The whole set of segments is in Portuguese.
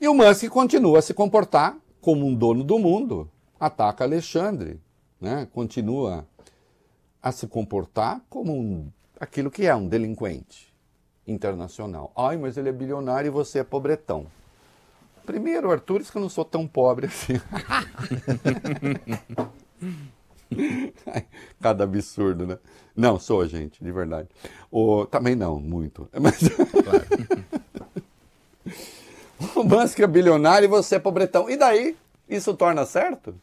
E o Musk continua a se comportar como um dono do mundo, ataca Alexandre, né? continua a se comportar como um, aquilo que é um delinquente internacional. Ai, mas ele é bilionário e você é pobretão. Primeiro, Arthur, isso que eu não sou tão pobre assim. Cada absurdo, né? Não, sou, gente, de verdade. Ou também não, muito. Mas... Claro. O Musk é bilionário e você é pobretão. E daí? Isso torna certo?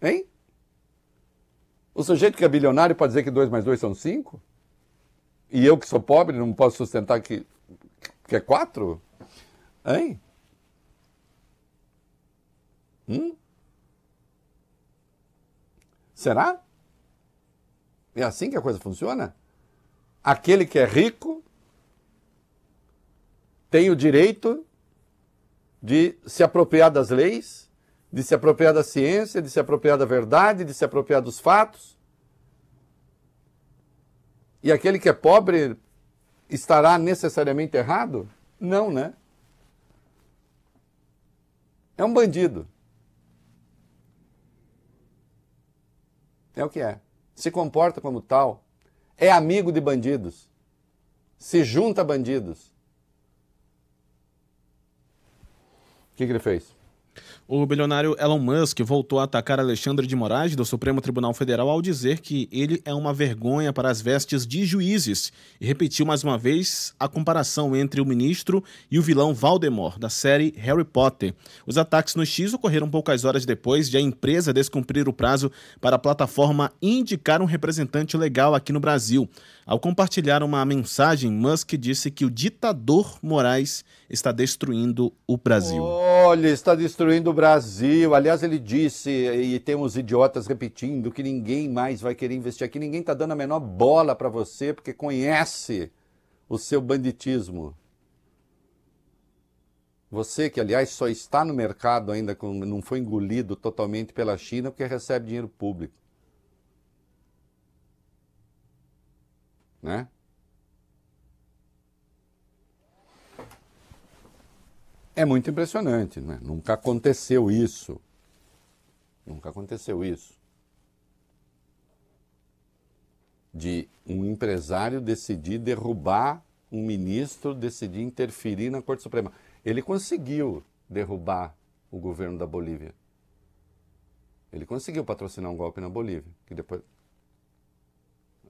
Hein? O sujeito que é bilionário pode dizer que 2 mais 2 são 5? E eu que sou pobre não posso sustentar que, que é 4? Hein? Hum? Será? É assim que a coisa funciona? Aquele que é rico tem o direito de se apropriar das leis, de se apropriar da ciência, de se apropriar da verdade, de se apropriar dos fatos. E aquele que é pobre estará necessariamente errado? Não, né? É um bandido. É o que é. Se comporta como tal. É amigo de bandidos. Se junta a bandidos. O que, que ele fez? O bilionário Elon Musk voltou a atacar Alexandre de Moraes do Supremo Tribunal Federal ao dizer que ele é uma vergonha para as vestes de juízes e repetiu mais uma vez a comparação entre o ministro e o vilão Valdemor da série Harry Potter. Os ataques no X ocorreram poucas horas depois de a empresa descumprir o prazo para a plataforma indicar um representante legal aqui no Brasil. Ao compartilhar uma mensagem, Musk disse que o ditador Moraes está destruindo o Brasil. Olha, está destruindo o Brasil. Aliás, ele disse, e temos idiotas repetindo, que ninguém mais vai querer investir aqui, ninguém está dando a menor bola para você, porque conhece o seu banditismo. Você que, aliás, só está no mercado ainda, não foi engolido totalmente pela China porque recebe dinheiro público. Né? É muito impressionante, né? Nunca aconteceu isso. Nunca aconteceu isso. De um empresário decidir derrubar um ministro, decidir interferir na Corte Suprema. Ele conseguiu derrubar o governo da Bolívia. Ele conseguiu patrocinar um golpe na Bolívia, que depois.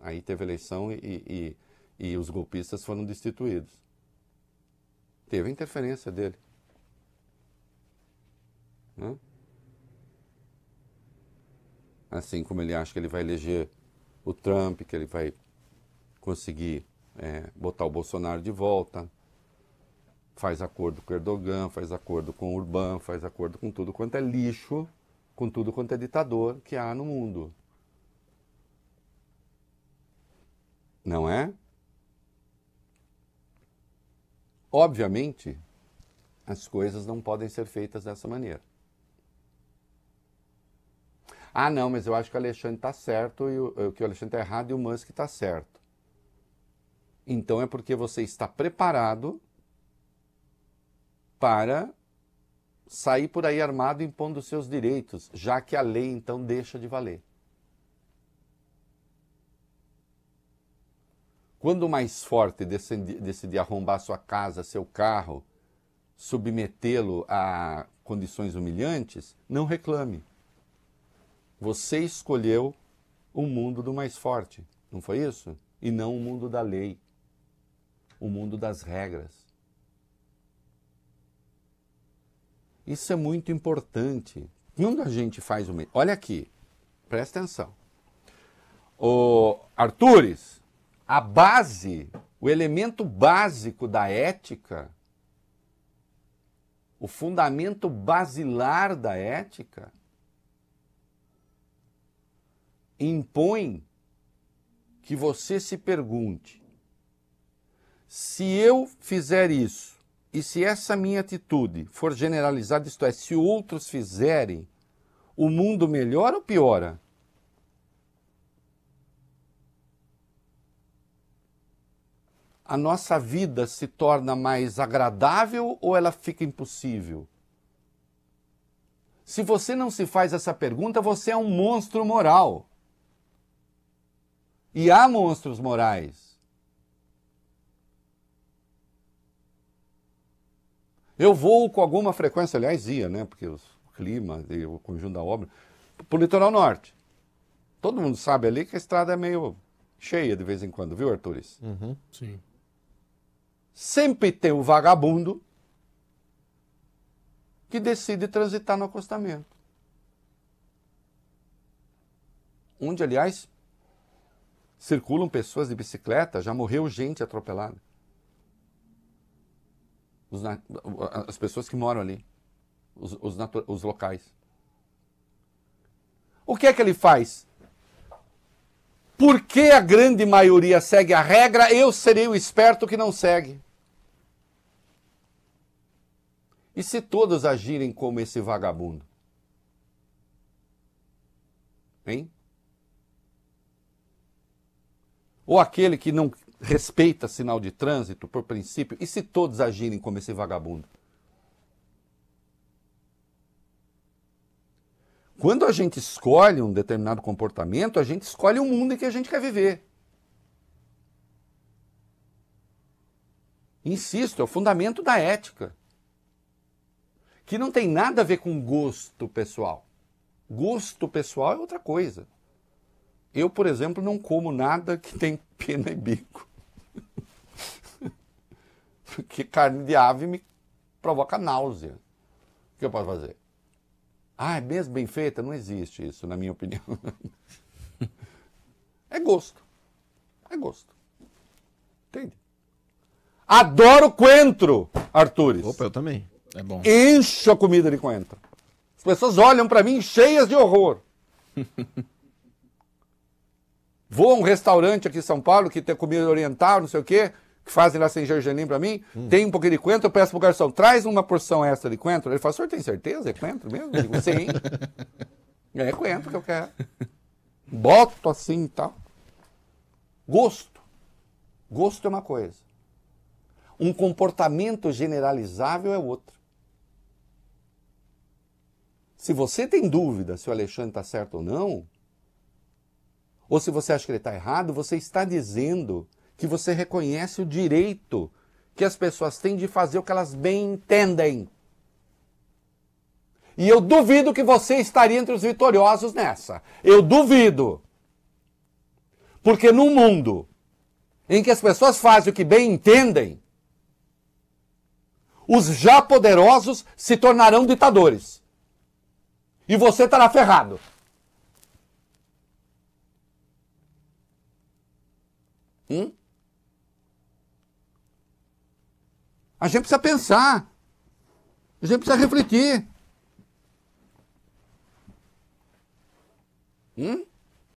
Aí teve eleição e, e, e os golpistas foram destituídos. Teve a interferência dele. Né? Assim como ele acha que ele vai eleger o Trump, que ele vai conseguir é, botar o Bolsonaro de volta, faz acordo com Erdogan, faz acordo com Urbano faz acordo com tudo quanto é lixo, com tudo quanto é ditador que há no mundo. Não é? Obviamente, as coisas não podem ser feitas dessa maneira. Ah, não, mas eu acho que o Alexandre está certo, e o, eh, que o Alexandre está errado e o Musk está certo. Então é porque você está preparado para sair por aí armado impondo seus direitos, já que a lei então deixa de valer. Quando o mais forte decidir, decidir arrombar sua casa, seu carro, submetê-lo a condições humilhantes, não reclame. Você escolheu o mundo do mais forte, não foi isso? E não o mundo da lei, o mundo das regras. Isso é muito importante. Quando a gente faz o. Olha aqui, presta atenção. O Artures, a base, o elemento básico da ética, o fundamento basilar da ética impõe que você se pergunte: se eu fizer isso e se essa minha atitude for generalizada, isto é, se outros fizerem, o mundo melhora ou piora? A nossa vida se torna mais agradável ou ela fica impossível? Se você não se faz essa pergunta, você é um monstro moral. E há monstros morais. Eu vou com alguma frequência, aliás, ia, né? Porque o clima e o conjunto da obra, para o litoral norte. Todo mundo sabe ali que a estrada é meio cheia de vez em quando, viu, Arturis? Uhum, sim. Sempre tem o um vagabundo que decide transitar no acostamento. Onde, aliás, circulam pessoas de bicicleta, já morreu gente atropelada. Os, as pessoas que moram ali, os, os, os locais. O que é que ele faz? Por que a grande maioria segue a regra, eu serei o esperto que não segue? E se todos agirem como esse vagabundo? Hein? ou aquele que não respeita sinal de trânsito por princípio, e se todos agirem como esse vagabundo? Quando a gente escolhe um determinado comportamento, a gente escolhe o mundo em que a gente quer viver. Insisto, é o fundamento da ética. Que não tem nada a ver com gosto pessoal. Gosto pessoal é outra coisa. Eu, por exemplo, não como nada que tem pena e bico. Porque carne de ave me provoca náusea. O que eu posso fazer? Ah, é mesmo bem feita? Não existe isso, na minha opinião. é gosto. É gosto. Entende? Adoro coentro, Arturis. Opa, eu também. É bom. Encho a comida de coentro. As pessoas olham para mim cheias de horror. Vou a um restaurante aqui em São Paulo que tem comida oriental, não sei o quê, que fazem lá sem gergelim para mim. Hum. Tem um pouquinho de coentro, eu peço pro garçom, traz uma porção extra de coentro. Ele fala, senhor tem certeza? É coentro mesmo? Eu digo, sim. é coentro que eu quero. Boto assim e tal. Gosto. Gosto é uma coisa. Um comportamento generalizável é outro. Se você tem dúvida se o Alexandre está certo ou não, ou se você acha que ele está errado, você está dizendo que você reconhece o direito que as pessoas têm de fazer o que elas bem entendem. E eu duvido que você estaria entre os vitoriosos nessa. Eu duvido. Porque num mundo em que as pessoas fazem o que bem entendem, os já poderosos se tornarão ditadores. E você estará ferrado. Hum? A gente precisa pensar. A gente precisa refletir. Hum?